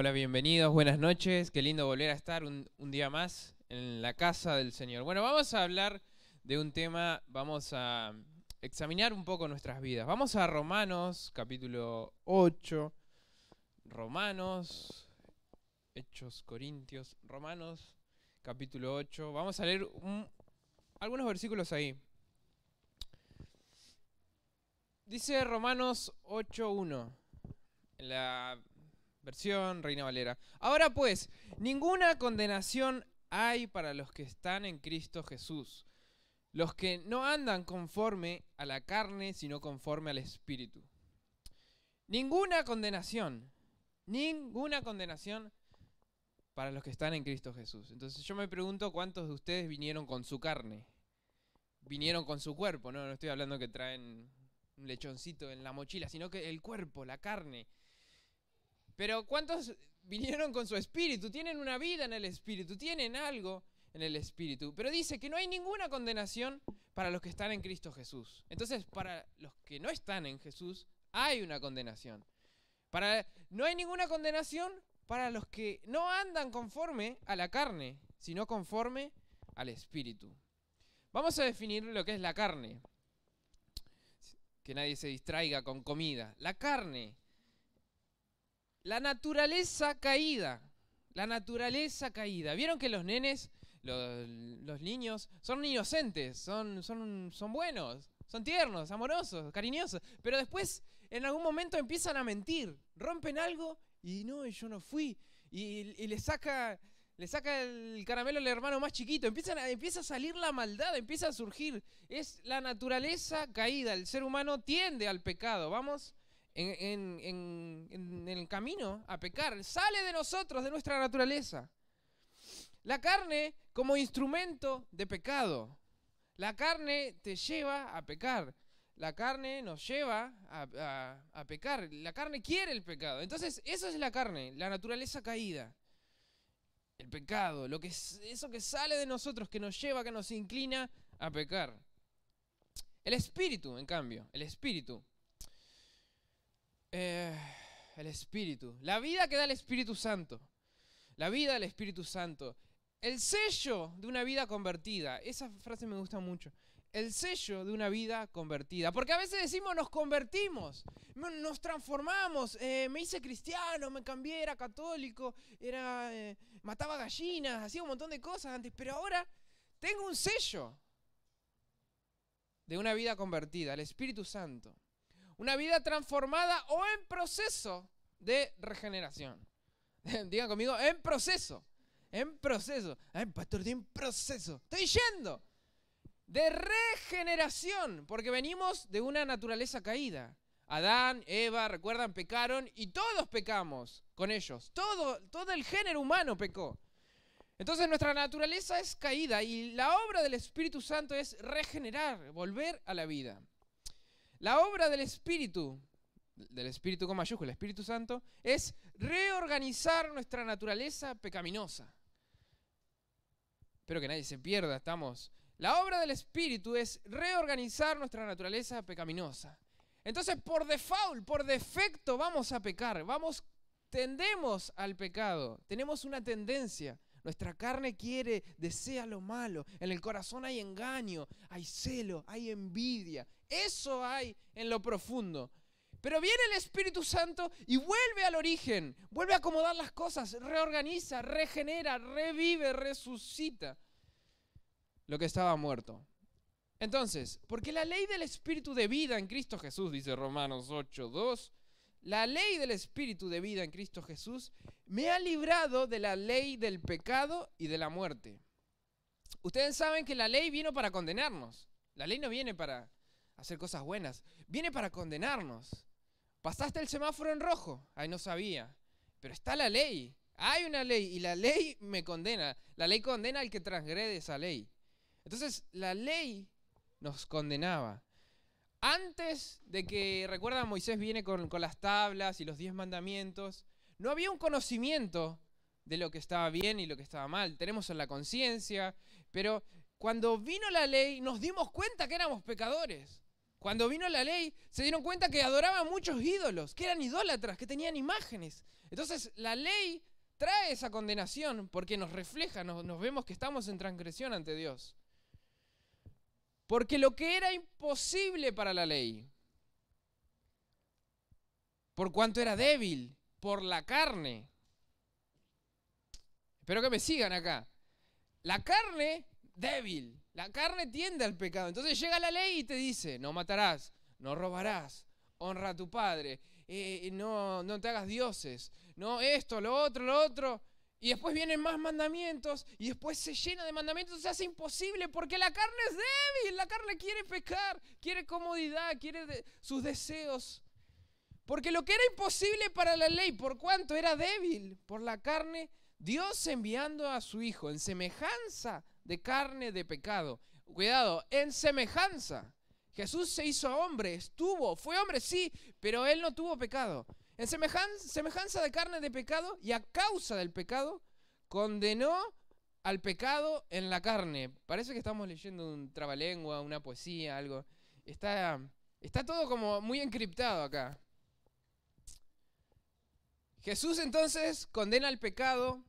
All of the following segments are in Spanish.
Hola, bienvenidos, buenas noches. Qué lindo volver a estar un, día más en la casa del Señor. Bueno, vamos a hablar de un tema, vamos a examinar un poco nuestras vidas. Vamos a Romanos capítulo 8, Romanos, Hechos Corintios, Romanos capítulo 8. Vamos a leer algunos versículos ahí. Dice Romanos 8.1, en la Versión Reina Valera. Ahora pues, ninguna condenación hay para los que están en Cristo Jesús, los que no andan conforme a la carne, sino conforme al Espíritu. Ninguna condenación, ninguna condenación para los que están en Cristo Jesús. Entonces yo me pregunto cuántos de ustedes vinieron con su carne, vinieron con su cuerpo, no, no estoy hablando que traen un lechoncito en la mochila, sino que el cuerpo, la carne, pero ¿cuántos vinieron con su espíritu? Tienen una vida en el espíritu, tienen algo en el espíritu. Pero dice que no hay ninguna condenación para los que están en Cristo Jesús. Entonces, para los que no están en Jesús, hay una condenación. Para, no hay ninguna condenación para los que no andan conforme a la carne, sino conforme al espíritu. Vamos a definir lo que es la carne. Que nadie se distraiga con comida. La carne la naturaleza caída. La naturaleza caída. ¿Vieron que los nenes, los, niños, son inocentes, son, son, son buenos, son tiernos, amorosos, cariñosos? Pero después, en algún momento, empiezan a mentir, rompen algo y no, yo no fui. Y, le saca le saca el caramelo al hermano más chiquito, empiezan empieza a salir la maldad, empieza a surgir. Es la naturaleza caída, el ser humano tiende al pecado, ¿vamos? en, el camino a pecar. Sale de nosotros, de nuestra naturaleza. La carne como instrumento de pecado. La carne te lleva a pecar. La carne nos lleva a, pecar. La carne quiere el pecado. Entonces, eso es la carne, la naturaleza caída el pecado, lo que es eso que sale de nosotros, que nos lleva, que nos inclina a pecar. El espíritu, en cambio, el espíritu eh, el Espíritu. La vida que da el Espíritu Santo. La vida del Espíritu Santo. El sello de una vida convertida. Esa frase me gusta mucho. El sello de una vida convertida. Porque a veces decimos nos convertimos, nos transformamos. Eh, me hice cristiano, me cambié, era católico, era, eh, mataba gallinas, hacía un montón de cosas antes. Pero ahora tengo un sello de una vida convertida, el Espíritu Santo. Una vida transformada o en proceso de regeneración. Digan conmigo, en proceso. En proceso. Ay, pastor, en proceso. Estoy yendo. De regeneración. Porque venimos de una naturaleza caída. Adán, Eva, recuerdan, pecaron y todos pecamos con ellos. Todo, todo el género humano pecó. Entonces nuestra naturaleza es caída y la obra del Espíritu Santo es regenerar, volver a la vida. La obra del Espíritu, del Espíritu con mayúscula, Espíritu Santo, es reorganizar nuestra naturaleza pecaminosa. Espero que nadie se pierda, estamos. La obra del Espíritu es reorganizar nuestra naturaleza pecaminosa. Entonces, por default, por defecto, vamos a pecar, vamos, tendemos al pecado, tenemos una tendencia. Nuestra carne quiere, desea lo malo. En el corazón hay engaño, hay celo, hay envidia. Eso hay en lo profundo. Pero viene el Espíritu Santo y vuelve al origen, vuelve a acomodar las cosas, reorganiza, regenera, revive, resucita lo que estaba muerto. Entonces, porque la ley del Espíritu de vida en Cristo Jesús, dice Romanos 8.2, la ley del Espíritu de vida en Cristo Jesús me ha librado de la ley del pecado y de la muerte. Ustedes saben que la ley vino para condenarnos. La ley no viene para hacer cosas buenas, viene para condenarnos. Pasaste el semáforo en rojo, ahí no sabía, pero está la ley. Hay una ley y la ley me condena. La ley condena al que transgrede esa ley. Entonces, la ley nos condenaba. Antes de que, recuerda, Moisés viene con, las tablas y los diez mandamientos, no había un conocimiento de lo que estaba bien y lo que estaba mal. Tenemos en la conciencia, pero cuando vino la ley nos dimos cuenta que éramos pecadores. Cuando vino la ley se dieron cuenta que adoraban muchos ídolos, que eran idólatras, que tenían imágenes. Entonces la ley trae esa condenación porque nos refleja, nos vemos que estamos en transgresión ante Dios. Porque lo que era imposible para la ley, por cuanto era débil, por la carne. Espero que me sigan acá. La carne, débil. La carne tiende al pecado. Entonces llega la ley y te dice, no matarás, no robarás, honra a tu padre, eh, no, no te hagas dioses, no esto, lo otro, lo otro. Y después vienen más mandamientos y después se llena de mandamientos, se hace imposible porque la carne es débil, la carne quiere pecar, quiere comodidad, quiere sus deseos. Porque lo que era imposible para la ley, por cuanto era débil por la carne, Dios enviando a su Hijo en semejanza de carne de pecado. Cuidado, en semejanza. Jesús se hizo hombre, estuvo, fue hombre, sí, pero él no tuvo pecado. En semejanza de carne de pecado y a causa del pecado, condenó al pecado en la carne. Parece que estamos leyendo un trabalengua, una poesía, algo. Está, está todo como muy encriptado acá. Jesús entonces condena al pecado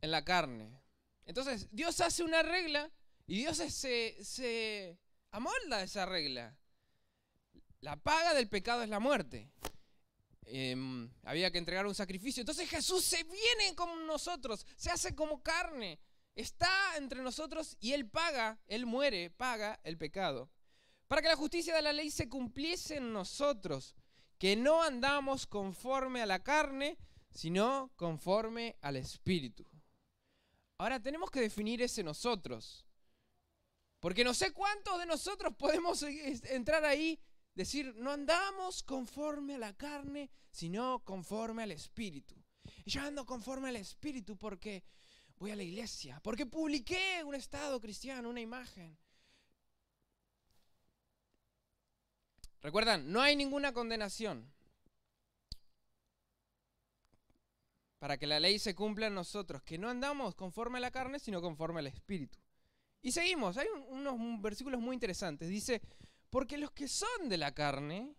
en la carne. Entonces Dios hace una regla y Dios se, se amolda esa regla. La paga del pecado es la muerte. Em, había que entregar un sacrificio. Entonces Jesús se viene con nosotros, se hace como carne, está entre nosotros y Él paga, Él muere, paga el pecado. Para que la justicia de la ley se cumpliese en nosotros, que no andamos conforme a la carne, sino conforme al Espíritu. Ahora tenemos que definir ese nosotros. Porque no sé cuántos de nosotros podemos entrar ahí decir, no andamos conforme a la carne, sino conforme al Espíritu. Y yo ando conforme al Espíritu porque voy a la iglesia, porque publiqué un estado cristiano, una imagen. Recuerdan, no hay ninguna condenación. Para que la ley se cumpla en nosotros, que no andamos conforme a la carne, sino conforme al Espíritu. Y seguimos, hay unos versículos muy interesantes. Dice, porque los que son de la carne,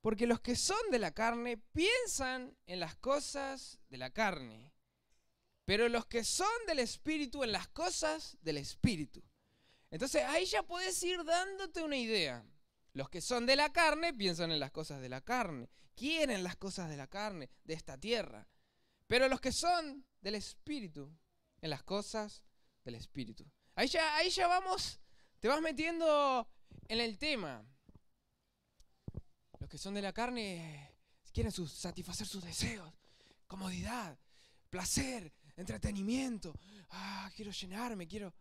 porque los que son de la carne piensan en las cosas de la carne, pero los que son del Espíritu en las cosas del Espíritu. Entonces ahí ya puedes ir dándote una idea. Los que son de la carne piensan en las cosas de la carne, quieren las cosas de la carne, de esta tierra. Pero los que son del Espíritu, en las cosas del Espíritu. Ahí ya, ahí ya vamos te vas metiendo en el tema. Los que son de la carne quieren satisfacer sus deseos, comodidad, placer, entretenimiento. Ah, quiero llenarme, quiero...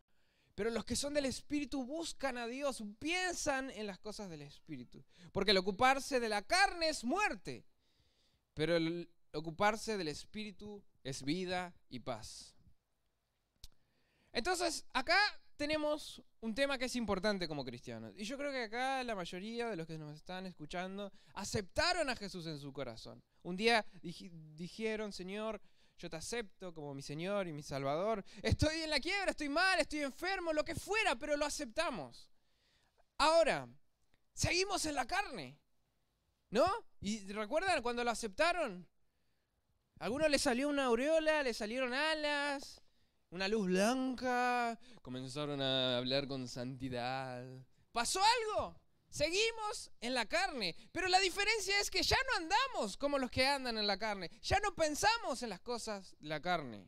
Pero los que son del Espíritu buscan a Dios, piensan en las cosas del Espíritu. Porque el ocuparse de la carne es muerte, pero el ocuparse del Espíritu es vida y paz. Entonces, acá tenemos un tema que es importante como cristianos. Y yo creo que acá la mayoría de los que nos están escuchando aceptaron a Jesús en su corazón. Un día dijeron, Señor, yo te acepto como mi Señor y mi Salvador. Estoy en la quiebra, estoy mal, estoy enfermo, lo que fuera, pero lo aceptamos. Ahora, seguimos en la carne. ¿No? ¿Y recuerdan cuando lo aceptaron? A algunos le salió una aureola, le salieron alas, una luz blanca, comenzaron a hablar con santidad. ¿Pasó algo? Seguimos en la carne, pero la diferencia es que ya no andamos como los que andan en la carne, ya no pensamos en las cosas de la carne.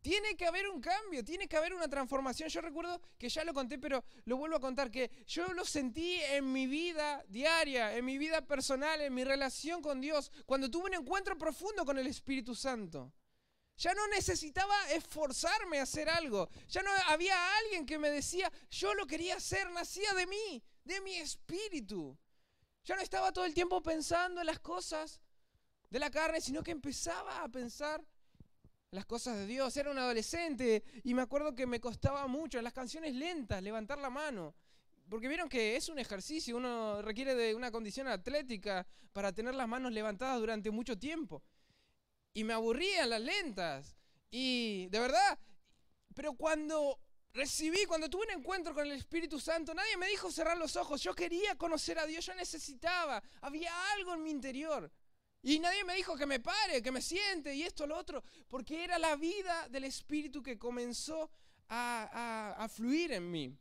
Tiene que haber un cambio, tiene que haber una transformación. Yo recuerdo que ya lo conté, pero lo vuelvo a contar, que yo lo sentí en mi vida diaria, en mi vida personal, en mi relación con Dios, cuando tuve un encuentro profundo con el Espíritu Santo. Ya no necesitaba esforzarme a hacer algo. Ya no había alguien que me decía, yo lo quería hacer, nacía de mí, de mi espíritu. Ya no estaba todo el tiempo pensando en las cosas de la carne, sino que empezaba a pensar las cosas de Dios. Era un adolescente y me acuerdo que me costaba mucho en las canciones lentas levantar la mano. Porque vieron que es un ejercicio, uno requiere de una condición atlética para tener las manos levantadas durante mucho tiempo y me aburrían las lentas. Y de verdad, pero cuando recibí, cuando tuve un encuentro con el Espíritu Santo, nadie me dijo cerrar los ojos. Yo quería conocer a Dios, yo necesitaba, había algo en mi interior. Y nadie me dijo que me pare, que me siente y esto, lo otro, porque era la vida del Espíritu que comenzó a, a, a fluir en mí.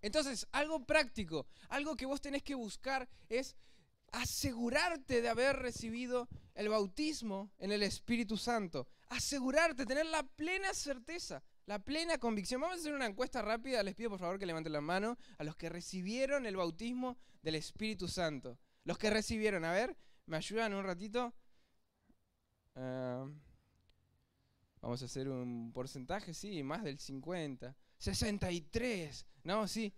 Entonces, algo práctico, algo que vos tenés que buscar es asegurarte de haber recibido el bautismo en el Espíritu Santo. Asegurarte, tener la plena certeza, la plena convicción. Vamos a hacer una encuesta rápida. Les pido por favor que levanten la mano a los que recibieron el bautismo del Espíritu Santo. Los que recibieron, a ver, ¿me ayudan un ratito? Em, vamos a hacer un porcentaje, sí, más del 50. 63, ¿no? Sí.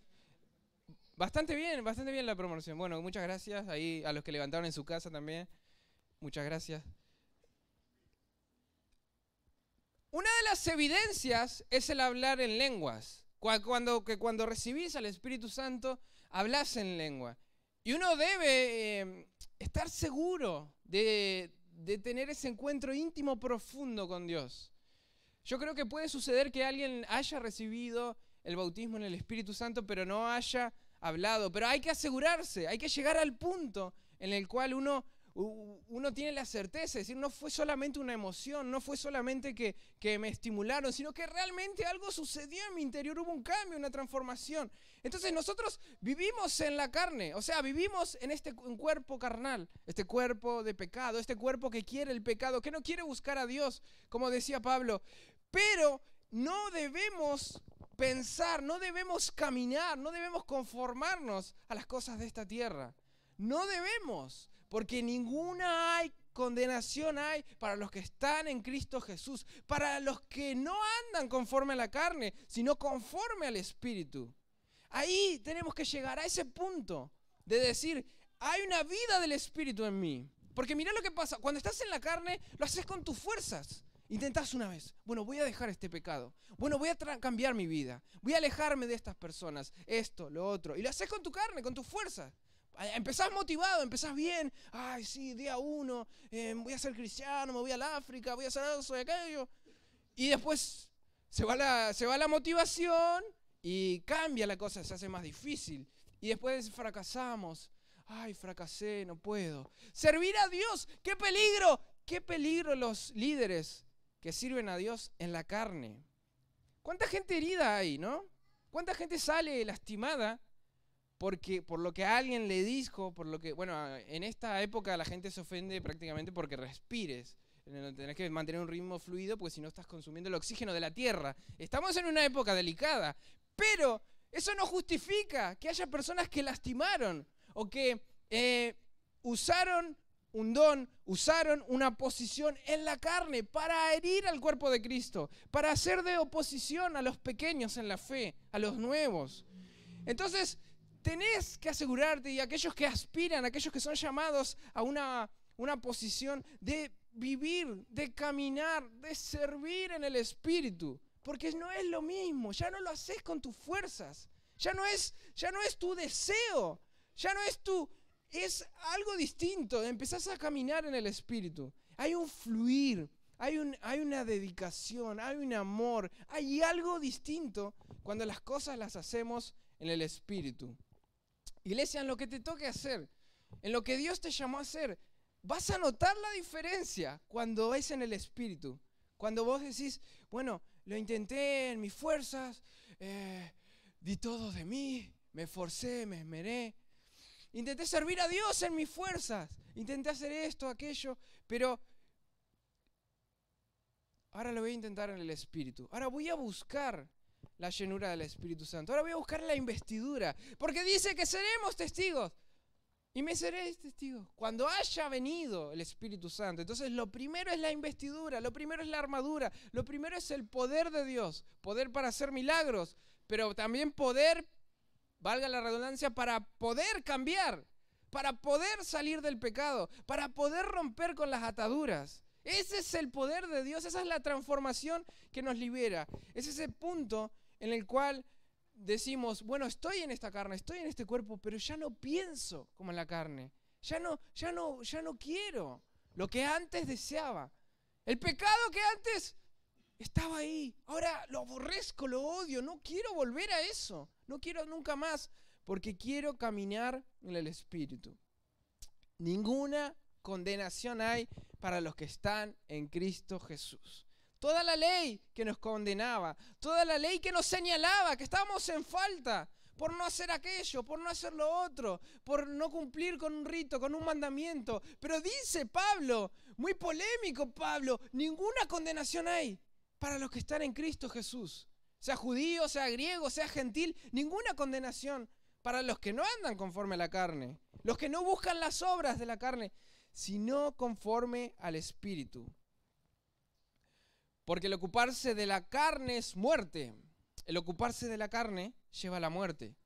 Bastante bien, bastante bien la promoción. Bueno, muchas gracias ahí a los que levantaron en su casa también. Muchas gracias. Una de las evidencias es el hablar en lenguas. Cuando, que cuando recibís al Espíritu Santo, hablas en lengua. Y uno debe eh, estar seguro de, de tener ese encuentro íntimo, profundo con Dios. Yo creo que puede suceder que alguien haya recibido el bautismo en el Espíritu Santo, pero no haya hablado, pero hay que asegurarse, hay que llegar al punto en el cual uno, uno tiene la certeza, es decir, no fue solamente una emoción, no fue solamente que, que me estimularon, sino que realmente algo sucedió en mi interior, hubo un cambio, una transformación. Entonces nosotros vivimos en la carne, o sea, vivimos en este cuerpo carnal, este cuerpo de pecado, este cuerpo que quiere el pecado, que no quiere buscar a Dios, como decía Pablo, pero no debemos pensar, no debemos caminar, no debemos conformarnos a las cosas de esta tierra. No debemos, porque ninguna hay condenación hay para los que están en Cristo Jesús, para los que no andan conforme a la carne, sino conforme al Espíritu. Ahí tenemos que llegar a ese punto de decir, hay una vida del Espíritu en mí. Porque mira lo que pasa, cuando estás en la carne, lo haces con tus fuerzas. Intentás una vez. Bueno, voy a dejar este pecado. Bueno, voy a cambiar mi vida. Voy a alejarme de estas personas. Esto, lo otro. Y lo haces con tu carne, con tu fuerza. Empezás motivado, empezás bien. Ay, sí, día uno. Eh, voy a ser cristiano, me voy al África, voy a hacer eso y aquello. Y después se va, se va la motivación y cambia la cosa, se hace más difícil. Y después fracasamos. Ay, fracasé, no puedo. Servir a Dios, qué peligro, qué peligro los líderes que sirven a Dios en la carne. ¿Cuánta gente herida hay, no? ¿Cuánta gente sale lastimada porque por lo que alguien le dijo, por lo que, bueno, en esta época la gente se ofende prácticamente porque respires. Tienes que mantener un ritmo fluido porque si no estás consumiendo el oxígeno de la tierra. Estamos en una época delicada, pero eso no justifica que haya personas que lastimaron o que eh, usaron un don, usaron una posición en la carne para herir al cuerpo de Cristo, para hacer de oposición a los pequeños en la fe, a los nuevos. Entonces, tenés que asegurarte y aquellos que aspiran, aquellos que son llamados a una, una posición de vivir, de caminar, de servir en el Espíritu, porque no es lo mismo, ya no lo haces con tus fuerzas, ya no es, ya no es tu deseo, ya no es tu es algo distinto. Empezás a caminar en el Espíritu. Hay un fluir, hay, un, hay una dedicación, hay un amor, hay algo distinto cuando las cosas las hacemos en el Espíritu. Iglesia, en lo que te toque hacer, en lo que Dios te llamó a hacer, vas a notar la diferencia cuando es en el Espíritu. Cuando vos decís, bueno, lo intenté en mis fuerzas, eh, di todo de mí, me forcé, me esmeré, Intenté servir a Dios en mis fuerzas. Intenté hacer esto, aquello, pero ahora lo voy a intentar en el Espíritu. Ahora voy a buscar la llenura del Espíritu Santo. Ahora voy a buscar la investidura. Porque dice que seremos testigos. Y me seréis testigos. Cuando haya venido el Espíritu Santo. Entonces lo primero es la investidura, lo primero es la armadura, lo primero es el poder de Dios. Poder para hacer milagros, pero también poder valga la redundancia, para poder cambiar, para poder salir del pecado, para poder romper con las ataduras. Ese es el poder de Dios, esa es la transformación que nos libera. Es ese punto en el cual decimos, bueno, estoy en esta carne, estoy en este cuerpo, pero ya no pienso como en la carne. Ya no, ya no, ya no quiero lo que antes deseaba. El pecado que antes estaba ahí, ahora lo aborrezco, lo odio, no quiero volver a eso. No quiero nunca más, porque quiero caminar en el Espíritu. Ninguna condenación hay para los que están en Cristo Jesús. Toda la ley que nos condenaba, toda la ley que nos señalaba que estábamos en falta por no hacer aquello, por no hacer lo otro, por no cumplir con un rito, con un mandamiento. Pero dice Pablo, muy polémico Pablo, ninguna condenación hay para los que están en Cristo Jesús sea judío, sea griego, sea gentil, ninguna condenación para los que no andan conforme a la carne, los que no buscan las obras de la carne, sino conforme al Espíritu. Porque el ocuparse de la carne es muerte. El ocuparse de la carne lleva a la muerte.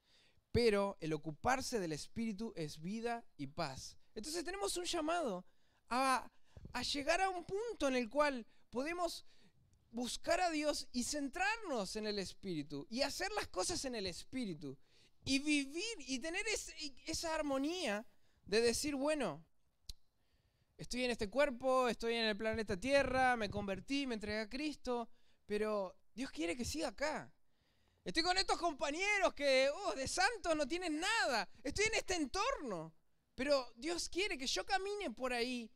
Pero el ocuparse del Espíritu es vida y paz. Entonces tenemos un llamado a, a llegar a un punto en el cual podemos buscar a Dios y centrarnos en el Espíritu y hacer las cosas en el Espíritu y vivir y tener esa armonía de decir, bueno, estoy en este cuerpo, estoy en el planeta Tierra, me convertí, me entregué a Cristo, pero Dios quiere que siga acá. Estoy con estos compañeros que, oh, de santos no tienen nada. Estoy en este entorno. Pero Dios quiere que yo camine por ahí,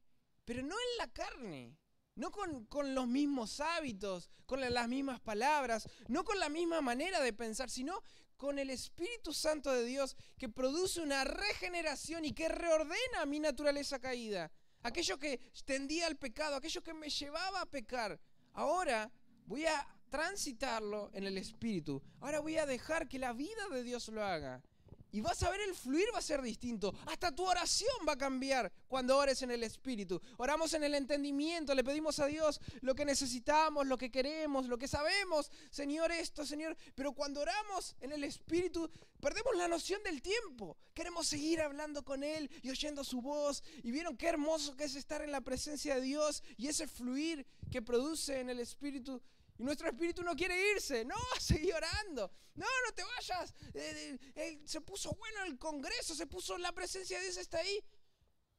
pero no en la carne, no con, los mismos hábitos, con las mismas palabras, no con la misma manera de pensar, sino con el Espíritu Santo de Dios que produce una regeneración y que reordena mi naturaleza caída. Aquello que tendía al pecado, aquello que me llevaba a pecar, ahora voy a transitarlo en el Espíritu. Ahora voy a dejar que la vida de Dios lo haga. Y vas a ver el fluir va a ser distinto. Hasta tu oración va a cambiar cuando ores en el Espíritu. Oramos en el entendimiento, le pedimos a Dios lo que necesitamos, lo que queremos, lo que sabemos. Señor, esto, Señor. Pero cuando oramos en el Espíritu, perdemos la noción del tiempo. Queremos seguir hablando con Él y oyendo su voz. Y vieron qué hermoso que es estar en la presencia de Dios y ese fluir que produce en el Espíritu y nuestro espíritu no quiere irse. No, seguir orando. No, no te vayas. Eh, eh, se puso bueno el Congreso, se puso la presencia de Dios, está ahí.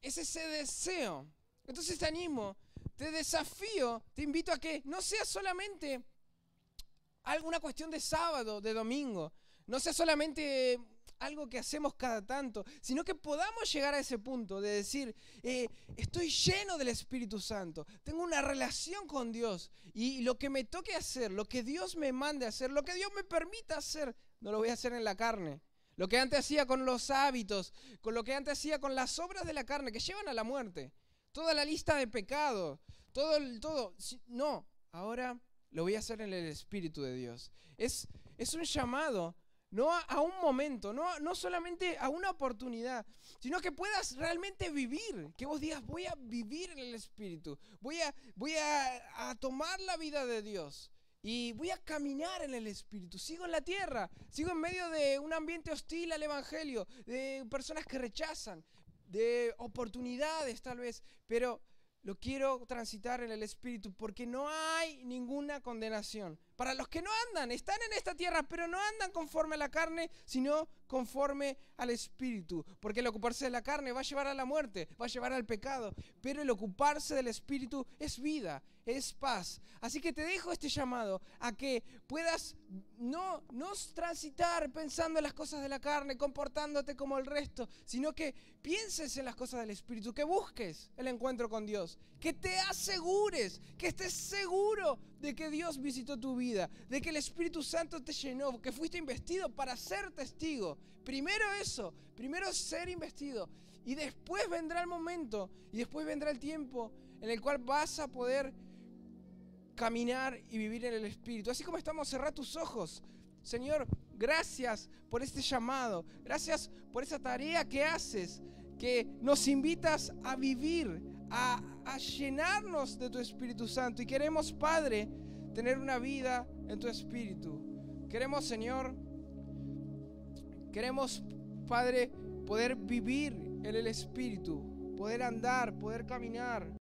Es ese deseo. Entonces te animo, te desafío, te invito a que no sea solamente alguna cuestión de sábado, de domingo. No sea solamente algo que hacemos cada tanto, sino que podamos llegar a ese punto de decir, eh, estoy lleno del Espíritu Santo, tengo una relación con Dios y lo que me toque hacer, lo que Dios me mande hacer, lo que Dios me permita hacer, no lo voy a hacer en la carne. Lo que antes hacía con los hábitos, con lo que antes hacía con las obras de la carne que llevan a la muerte, toda la lista de pecados, todo, todo. No, ahora lo voy a hacer en el Espíritu de Dios. Es, es un llamado no a, un momento, no, solamente a una oportunidad, sino que puedas realmente vivir, que vos digas, voy a vivir en el Espíritu, voy voy a tomar la vida de Dios. Y voy a caminar en el Espíritu, sigo en la tierra, sigo en medio de un ambiente hostil al Evangelio, de personas que rechazan, de oportunidades tal vez, pero lo quiero transitar en el Espíritu porque no hay ninguna condenación para los que no andan, están en esta tierra, pero no andan conforme a la carne, sino conforme al Espíritu. Porque el ocuparse de la carne va a llevar a la muerte, va a llevar al pecado, pero el ocuparse del Espíritu es vida, es paz. Así que te dejo este llamado a que puedas no, no transitar pensando en las cosas de la carne, comportándote como el resto, sino que pienses en las cosas del Espíritu, que busques el encuentro con Dios, que te asegures, que estés seguro de que Dios visitó tu vida, de que el Espíritu Santo te llenó, que fuiste investido para ser testigo. Primero eso, primero ser investido. Y después vendrá el momento, y después vendrá el tiempo en el cual vas a poder caminar y vivir en el Espíritu. Así como estamos, cerrá tus ojos. Señor, gracias por este llamado, gracias por esa tarea que haces, que nos invitas a vivir, a a llenarnos de tu Espíritu Santo. Y queremos, Padre, tener una vida en tu Espíritu. Queremos, Señor, queremos, Padre, poder vivir en el Espíritu, poder andar, poder caminar.